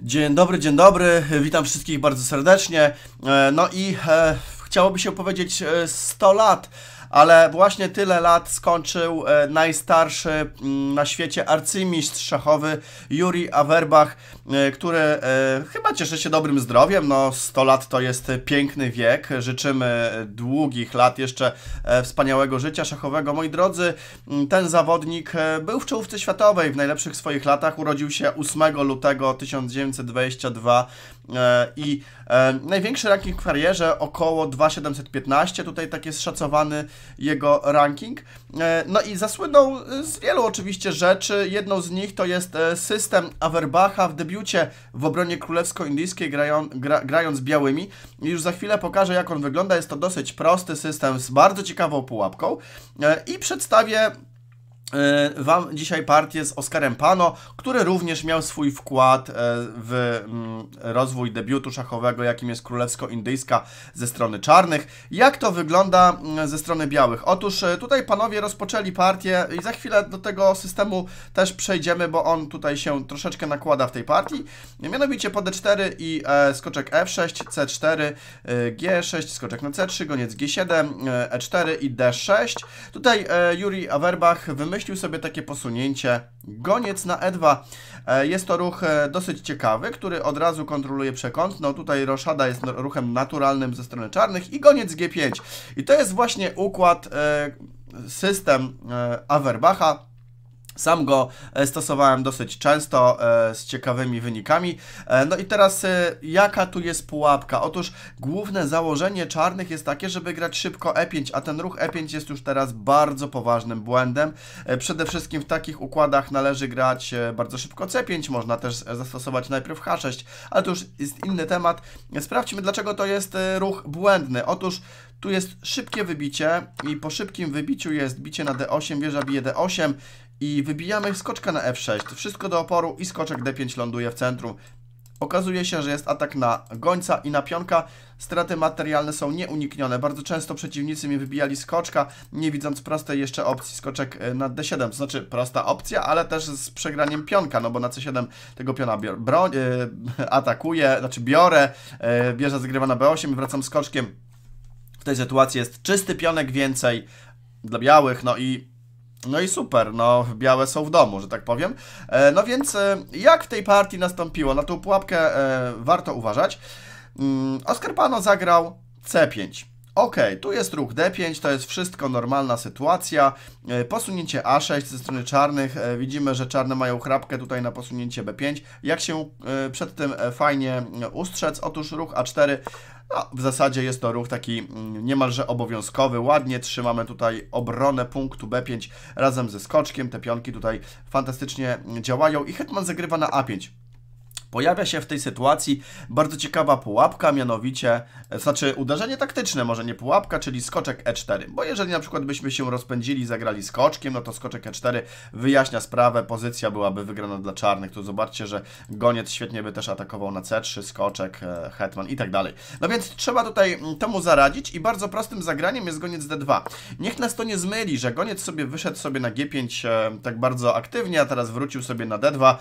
Dzień dobry, dzień dobry, witam wszystkich bardzo serdecznie. E, no i e, chciałoby się powiedzieć 100 e, lat, ale właśnie tyle lat skończył e, najstarszy mm, na świecie arcymistrz szachowy Juri Averbach. E, który e, chyba cieszy się dobrym zdrowiem. No, 100 lat to jest piękny wiek. Życzymy długich lat jeszcze e, wspaniałego życia szachowego. Moi drodzy, ten zawodnik był w czołówce światowej w najlepszych swoich latach. Urodził się 8 lutego 1922 i największy ranking w karierze około 2715. Tutaj tak jest szacowany jego ranking. No i zasłynął z wielu oczywiście rzeczy. Jedną z nich to jest system Averbacha w debiucie debiucie w obronie królewsko-indyjskiej grają, gra, grając białymi. I już za chwilę pokażę jak on wygląda. Jest to dosyć prosty system z bardzo ciekawą pułapką e, i przedstawię E, wam dzisiaj partię z Oskarem Pano, który również miał swój wkład e, w mm, rozwój debiutu szachowego, jakim jest królewsko-indyjska ze strony czarnych. Jak to wygląda mm, ze strony białych? Otóż e, tutaj panowie rozpoczęli partię i za chwilę do tego systemu też przejdziemy, bo on tutaj się troszeczkę nakłada w tej partii. Mianowicie po d4 i skoczek f6, c4, g6, skoczek na c3, goniec g7, e4 i d6. Tutaj Juri Averbach wymyślił wymyślił sobie takie posunięcie goniec na E2. E, jest to ruch e, dosyć ciekawy, który od razu kontroluje przekąt. No tutaj roszada jest ruchem naturalnym ze strony czarnych i goniec G5. I to jest właśnie układ, e, system Awerbacha sam go e, stosowałem dosyć często e, z ciekawymi wynikami. E, no i teraz jaka tu jest pułapka? Otóż główne założenie czarnych jest takie, żeby grać szybko E5, a ten ruch E5 jest już teraz bardzo poważnym błędem. Przede wszystkim w takich układach należy grać bardzo szybko C5, można też zastosować najpierw H6, ale to już jest inny temat. Sprawdźmy dlaczego to jest ruch błędny. Otóż tu jest szybkie wybicie i po szybkim wybiciu jest bicie na D8, wieża bije D8, i wybijamy skoczka na F6. Wszystko do oporu i skoczek D5 ląduje w centrum. Okazuje się, że jest atak na gońca i na pionka. Straty materialne są nieuniknione. Bardzo często przeciwnicy mi wybijali skoczka, nie widząc prostej jeszcze opcji skoczek e, na D7. To znaczy prosta opcja, ale też z przegraniem pionka, no bo na C7 tego piona bior, broń, yy, znaczy biorę, yy, bierze zagrywa na B8 i wracam skoczkiem. W tej sytuacji jest czysty pionek więcej dla białych, no i no i super, no białe są w domu, że tak powiem. E, no więc e, jak w tej partii nastąpiło? Na tą pułapkę e, warto uważać. Mm, Oskar Pano zagrał C5. Ok, tu jest ruch D5, to jest wszystko normalna sytuacja. E, posunięcie A6 ze strony czarnych. E, widzimy, że czarne mają chrapkę tutaj na posunięcie B5. Jak się e, przed tym fajnie ustrzec? Otóż ruch A4 no, w zasadzie jest to ruch taki mm, niemalże obowiązkowy. Ładnie trzymamy tutaj obronę punktu B5 razem ze skoczkiem. Te pionki tutaj fantastycznie mm, działają i Hetman zagrywa na A5 pojawia się w tej sytuacji bardzo ciekawa pułapka, mianowicie, e, znaczy uderzenie taktyczne, może nie pułapka, czyli skoczek E4, bo jeżeli na przykład byśmy się rozpędzili i zagrali skoczkiem, no to skoczek E4 wyjaśnia sprawę, pozycja byłaby wygrana dla czarnych, tu zobaczcie, że goniec świetnie by też atakował na C3, skoczek, e, hetman i tak dalej. No więc trzeba tutaj mm, temu zaradzić i bardzo prostym zagraniem jest goniec D2. Niech nas to nie zmyli, że goniec sobie wyszedł sobie na G5 e, tak bardzo aktywnie, a teraz wrócił sobie na D2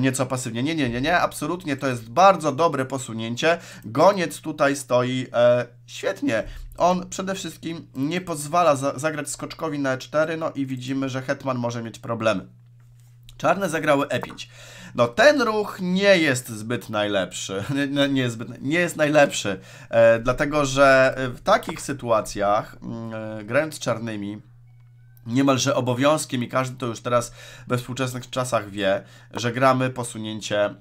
nieco pasywnie. Nie, nie, nie, nie, absolutnie to jest bardzo dobre posunięcie. Goniec tutaj stoi e, świetnie. On przede wszystkim nie pozwala za zagrać skoczkowi na e4, no i widzimy, że hetman może mieć problemy. Czarne zagrały e5. No ten ruch nie jest zbyt najlepszy, nie, nie jest, zbyt, nie jest najlepszy, e, dlatego że w takich sytuacjach, mm, e, grając czarnymi, niemalże obowiązkiem i każdy to już teraz we współczesnych czasach wie, że gramy posunięcie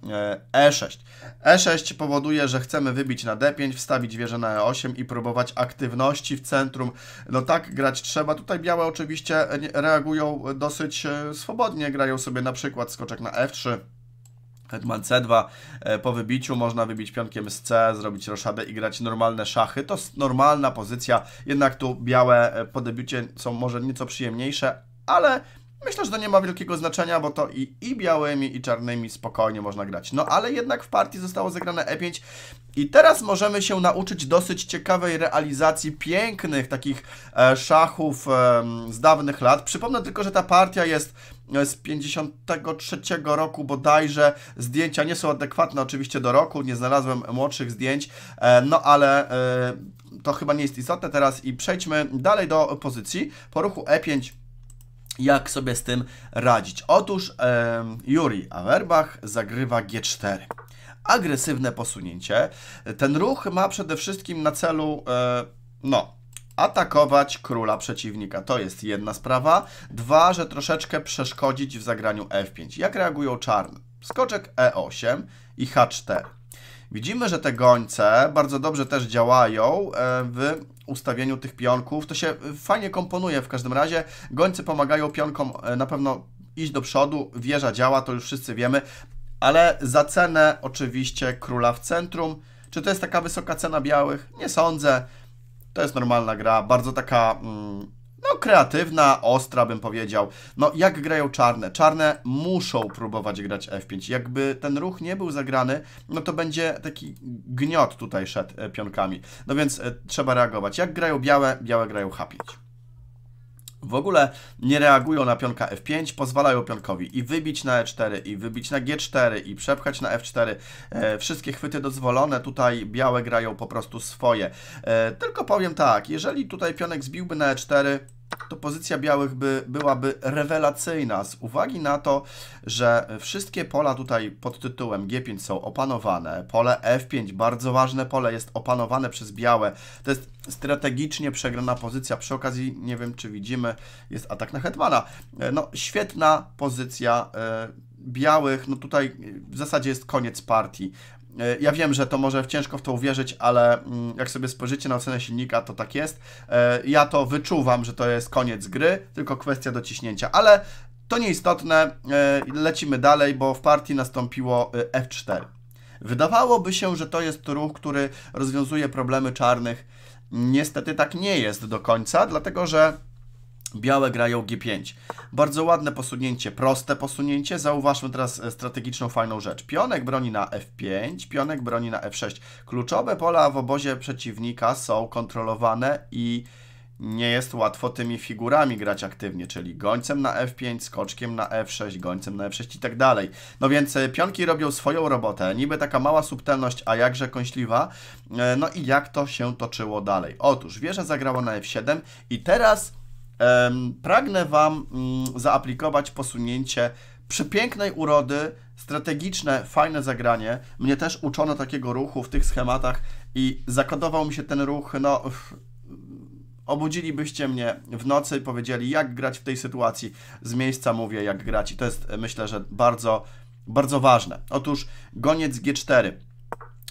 E6. E6 e powoduje, że chcemy wybić na D5, wstawić wieżę na E8 i próbować aktywności w centrum. No tak grać trzeba. Tutaj białe oczywiście e, reagują dosyć e, swobodnie, grają sobie na przykład skoczek na F3, Hetman C2 e, po wybiciu można wybić pionkiem z C, zrobić roszadę i grać normalne szachy. To normalna pozycja, jednak tu białe e, po debiucie są może nieco przyjemniejsze, ale Myślę, że to nie ma wielkiego znaczenia, bo to i, i białymi, i czarnymi spokojnie można grać. No ale jednak w partii zostało zagrane E5 i teraz możemy się nauczyć dosyć ciekawej realizacji pięknych takich e, szachów e, z dawnych lat. Przypomnę tylko, że ta partia jest e, z 53 roku bodajże. Zdjęcia nie są adekwatne oczywiście do roku, nie znalazłem młodszych zdjęć, e, no ale e, to chyba nie jest istotne teraz i przejdźmy dalej do pozycji. Po ruchu E5 jak sobie z tym radzić. Otóż e, Juri Averbach zagrywa G4. Agresywne posunięcie. Ten ruch ma przede wszystkim na celu, e, no, atakować króla przeciwnika. To jest jedna sprawa. Dwa, że troszeczkę przeszkodzić w zagraniu F5. Jak reagują czarne? Skoczek E8 i H4. Widzimy, że te gońce bardzo dobrze też działają e, w ustawieniu tych pionków. To się e, fajnie komponuje w każdym razie. Gońce pomagają pionkom e, na pewno iść do przodu. Wieża działa, to już wszyscy wiemy. Ale za cenę oczywiście króla w centrum. Czy to jest taka wysoka cena białych? Nie sądzę. To jest normalna gra, bardzo taka... Mm, no, kreatywna, ostra bym powiedział. No, jak grają czarne? Czarne muszą próbować grać F5. Jakby ten ruch nie był zagrany, no to będzie taki gniot tutaj szedł e, pionkami. No więc e, trzeba reagować. Jak grają białe? Białe grają H5. W ogóle nie reagują na pionka F5, pozwalają pionkowi i wybić na E4, i wybić na G4, i przepchać na F4. E, wszystkie chwyty dozwolone, tutaj białe grają po prostu swoje. E, tylko powiem tak, jeżeli tutaj pionek zbiłby na E4, to pozycja białych by, byłaby rewelacyjna z uwagi na to, że wszystkie pola tutaj pod tytułem G5 są opanowane, pole F5, bardzo ważne pole, jest opanowane przez białe. To jest strategicznie przegrana pozycja. Przy okazji, nie wiem czy widzimy, jest atak na Hetmana. E, no, świetna pozycja e, białych, no tutaj w zasadzie jest koniec partii. E, ja wiem, że to może ciężko w to uwierzyć, ale mm, jak sobie spojrzycie na ocenę silnika, to tak jest. E, ja to wyczuwam, że to jest koniec gry, tylko kwestia dociśnięcia, ale to nieistotne. E, lecimy dalej, bo w partii nastąpiło F4. Wydawałoby się, że to jest ruch, który rozwiązuje problemy czarnych. Niestety tak nie jest do końca, dlatego że Białe grają G5. Bardzo ładne posunięcie, proste posunięcie. Zauważmy teraz e, strategiczną, fajną rzecz. Pionek broni na F5, pionek broni na F6. Kluczowe pola w obozie przeciwnika są kontrolowane i nie jest łatwo tymi figurami grać aktywnie, czyli gońcem na F5, skoczkiem na F6, gońcem na F6 i tak dalej. No więc e, pionki robią swoją robotę, niby taka mała subtelność, a jakże kąśliwa. E, no i jak to się toczyło dalej? Otóż wieża zagrała na F7 i teraz pragnę Wam mm, zaaplikować posunięcie przepięknej urody, strategiczne, fajne zagranie. Mnie też uczono takiego ruchu w tych schematach i zakodował mi się ten ruch, no... Obudzilibyście mnie w nocy i powiedzieli, jak grać w tej sytuacji. Z miejsca mówię, jak grać. I to jest, e, myślę, że bardzo, bardzo ważne. Otóż goniec G4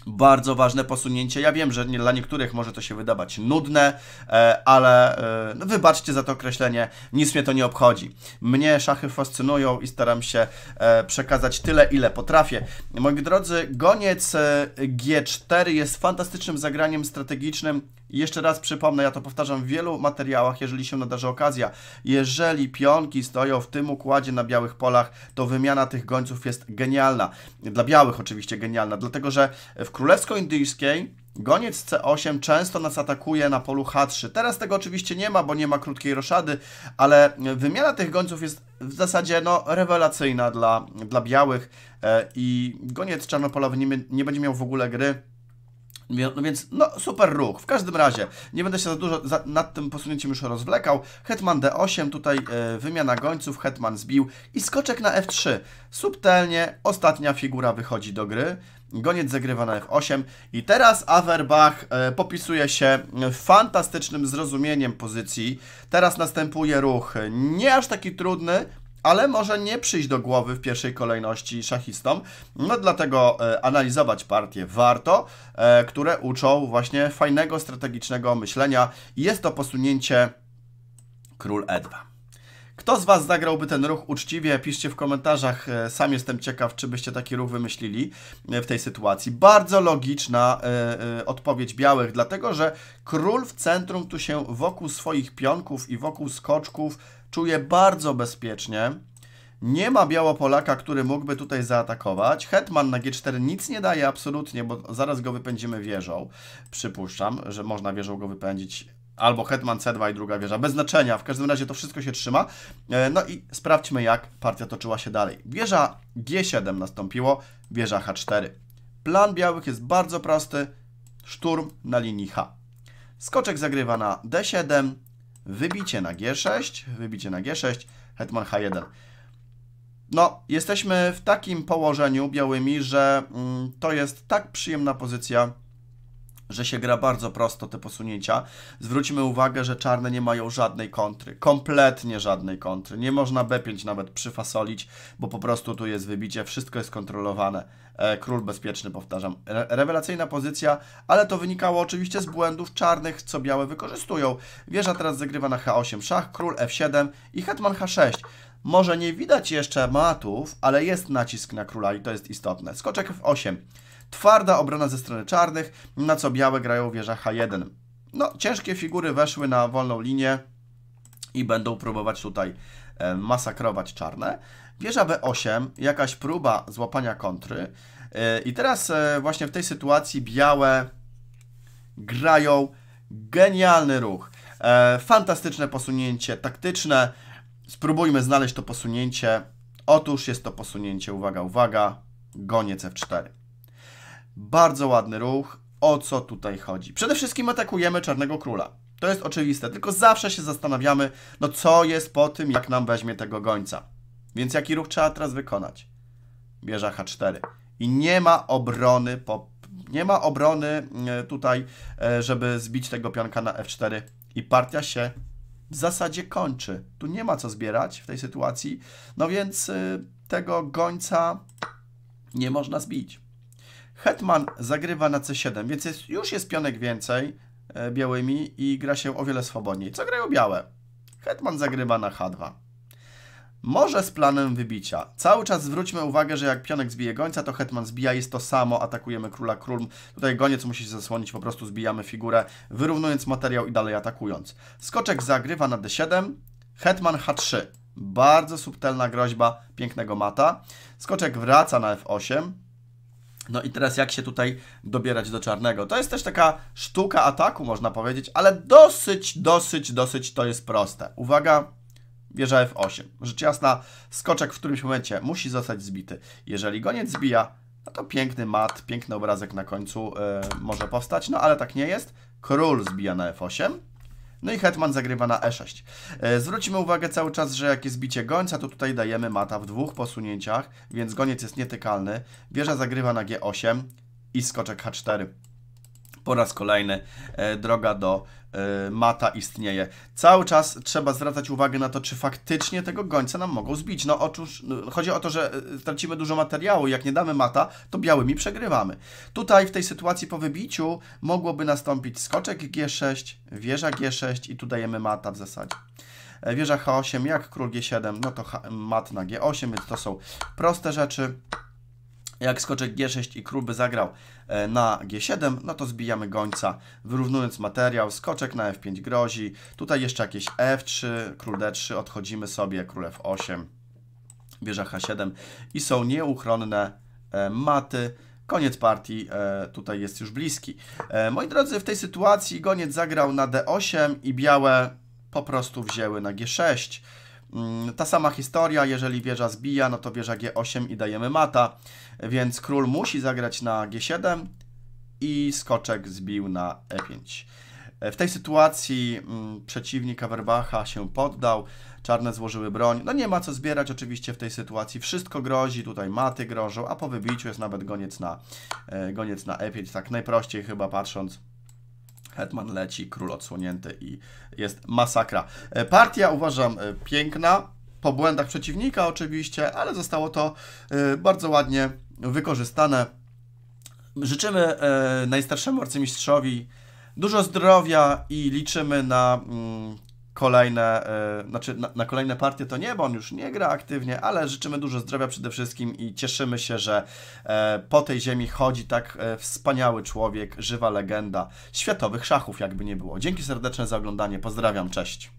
bardzo ważne posunięcie. Ja wiem, że nie, dla niektórych może to się wydawać nudne, e, ale e, no wybaczcie za to określenie, nic mnie to nie obchodzi. Mnie szachy fascynują i staram się e, przekazać tyle, ile potrafię. Moi drodzy, goniec e, G4 jest fantastycznym zagraniem strategicznym, i jeszcze raz przypomnę, ja to powtarzam w wielu materiałach, jeżeli się nadarzy okazja. Jeżeli pionki stoją w tym układzie na białych polach, to wymiana tych gońców jest genialna. Dla białych oczywiście genialna, dlatego że w królewsko-indyjskiej Goniec C8 często nas atakuje na polu H3. Teraz tego oczywiście nie ma, bo nie ma krótkiej roszady, ale wymiana tych gońców jest w zasadzie no, rewelacyjna dla, dla białych e, i goniec czarnopolowy nie, nie będzie miał w ogóle gry no więc, no super ruch. W każdym razie, nie będę się za dużo za, nad tym posunięciem już rozwlekał. Hetman D8, tutaj y, wymiana gońców, Hetman zbił i skoczek na F3. Subtelnie ostatnia figura wychodzi do gry. Goniec zagrywa na F8 i teraz Averbach y, popisuje się fantastycznym zrozumieniem pozycji. Teraz następuje ruch nie aż taki trudny, ale może nie przyjść do głowy w pierwszej kolejności szachistom. No dlatego e, analizować partie warto, e, które uczą właśnie fajnego strategicznego myślenia. Jest to posunięcie król E2. Kto z Was zagrałby ten ruch uczciwie? Piszcie w komentarzach. E, sam jestem ciekaw, czy byście taki ruch wymyślili e, w tej sytuacji. Bardzo logiczna e, odpowiedź białych, dlatego że król w centrum tu się wokół swoich pionków i wokół skoczków czuje bardzo bezpiecznie. Nie ma białopolaka, który mógłby tutaj zaatakować. Hetman na G4 nic nie daje absolutnie, bo zaraz go wypędzimy wieżą. Przypuszczam, że można wieżą go wypędzić albo Hetman C2 i druga wieża. Bez znaczenia, w każdym razie to wszystko się trzyma. E, no i sprawdźmy, jak partia toczyła się dalej. Wieża G7 nastąpiło, wieża H4. Plan białych jest bardzo prosty, szturm na linii H. Skoczek zagrywa na D7, wybicie na G6, wybicie na G6, Hetman H1. No, jesteśmy w takim położeniu białymi, że mm, to jest tak przyjemna pozycja, że się gra bardzo prosto te posunięcia. Zwróćmy uwagę, że czarne nie mają żadnej kontry, kompletnie żadnej kontry. Nie można B5 nawet przyfasolić, bo po prostu tu jest wybicie, wszystko jest kontrolowane. E, król bezpieczny, powtarzam. Re rewelacyjna pozycja, ale to wynikało oczywiście z błędów czarnych, co białe wykorzystują. Wieża teraz zagrywa na H8 szach, król F7 i hetman H6. Może nie widać jeszcze matów, ale jest nacisk na króla i to jest istotne. Skoczek F8. Twarda obrona ze strony czarnych, na co białe grają wieża H1. No, ciężkie figury weszły na wolną linię i będą próbować tutaj e, masakrować czarne. Wieża B8, jakaś próba złapania kontry. E, I teraz e, właśnie w tej sytuacji białe grają genialny ruch. Fantastyczne posunięcie taktyczne. Spróbujmy znaleźć to posunięcie. Otóż jest to posunięcie, uwaga, uwaga, goniec F4. Bardzo ładny ruch. O co tutaj chodzi? Przede wszystkim atakujemy Czarnego Króla. To jest oczywiste, tylko zawsze się zastanawiamy, no co jest po tym, jak nam weźmie tego gońca. Więc jaki ruch trzeba teraz wykonać? Bierze H4. I nie ma obrony, po, nie ma obrony e, tutaj, e, żeby zbić tego pionka na F4 i partia się w zasadzie kończy. Tu nie ma co zbierać w tej sytuacji, no więc e, tego gońca nie można zbić. Hetman zagrywa na C7, więc jest, już jest pionek więcej e, białymi i gra się o wiele swobodniej. Co grają białe? Hetman zagrywa na H2. Może z planem wybicia. Cały czas zwróćmy uwagę, że jak pionek zbije gońca, to hetman zbija, jest to samo, atakujemy króla królm. Tutaj goniec musi się zasłonić, po prostu zbijamy figurę, wyrównując materiał i dalej atakując. Skoczek zagrywa na d7, hetman h3. Bardzo subtelna groźba pięknego mata. Skoczek wraca na f8, no i teraz jak się tutaj dobierać do czarnego? To jest też taka sztuka ataku, można powiedzieć, ale dosyć, dosyć, dosyć to jest proste. Uwaga, wieża F8. Rzecz jasna, skoczek w którymś momencie musi zostać zbity. Jeżeli goniec zbija, no to piękny mat, piękny obrazek na końcu yy, może powstać, no ale tak nie jest. Król zbija na F8. No i hetman zagrywa na e6. E, zwrócimy uwagę cały czas, że jak jest bicie gońca, to tutaj dajemy mata w dwóch posunięciach, więc goniec jest nietykalny. Wieża zagrywa na g8 i skoczek h4 po raz kolejny e, droga do e, mata istnieje. Cały czas trzeba zwracać uwagę na to, czy faktycznie tego gońca nam mogą zbić. No otóż no, chodzi o to, że e, tracimy dużo materiału jak nie damy mata, to białymi przegrywamy. Tutaj w tej sytuacji po wybiciu mogłoby nastąpić skoczek G6, wieża G6 i tu dajemy mata w zasadzie. Wieża H8, jak król G7, no to mat na G8, więc to są proste rzeczy. Jak skoczek G6 i król by zagrał e, na G7, no to zbijamy gońca, wyrównując materiał, skoczek na F5 grozi, tutaj jeszcze jakieś F3, król D3, odchodzimy sobie, król F8, bierze H7 i są nieuchronne e, maty, Koniec partii e, tutaj jest już bliski. moi drodzy, w tej sytuacji goniec zagrał na d8 i białe po prostu wzięły na g6. Mm, ta sama historia, jeżeli wieża zbija, no to wieża G8 i dajemy mata, więc król musi zagrać na G7 i skoczek zbił na E5. E, w tej sytuacji mm, przeciwnik Awerbacha się poddał, czarne złożyły broń. No nie ma co zbierać oczywiście w tej sytuacji. Wszystko grozi, tutaj maty grożą, a po wybiciu jest nawet goniec na, e, goniec na E5, tak najprościej chyba patrząc Hetman leci, król odsłonięty i jest masakra. E, partia uważam e, piękna, po błędach przeciwnika oczywiście, ale zostało to e, bardzo ładnie wykorzystane. Życzymy najstarszemu arcymistrzowi dużo zdrowia i liczymy na mm, kolejne, e, znaczy na, na, kolejne partie to nie, bo on już nie gra aktywnie, ale życzymy dużo zdrowia przede wszystkim i cieszymy się, że e, po tej ziemi chodzi tak e, wspaniały człowiek, żywa legenda światowych szachów, jakby nie było. Dzięki serdeczne za oglądanie, pozdrawiam, cześć.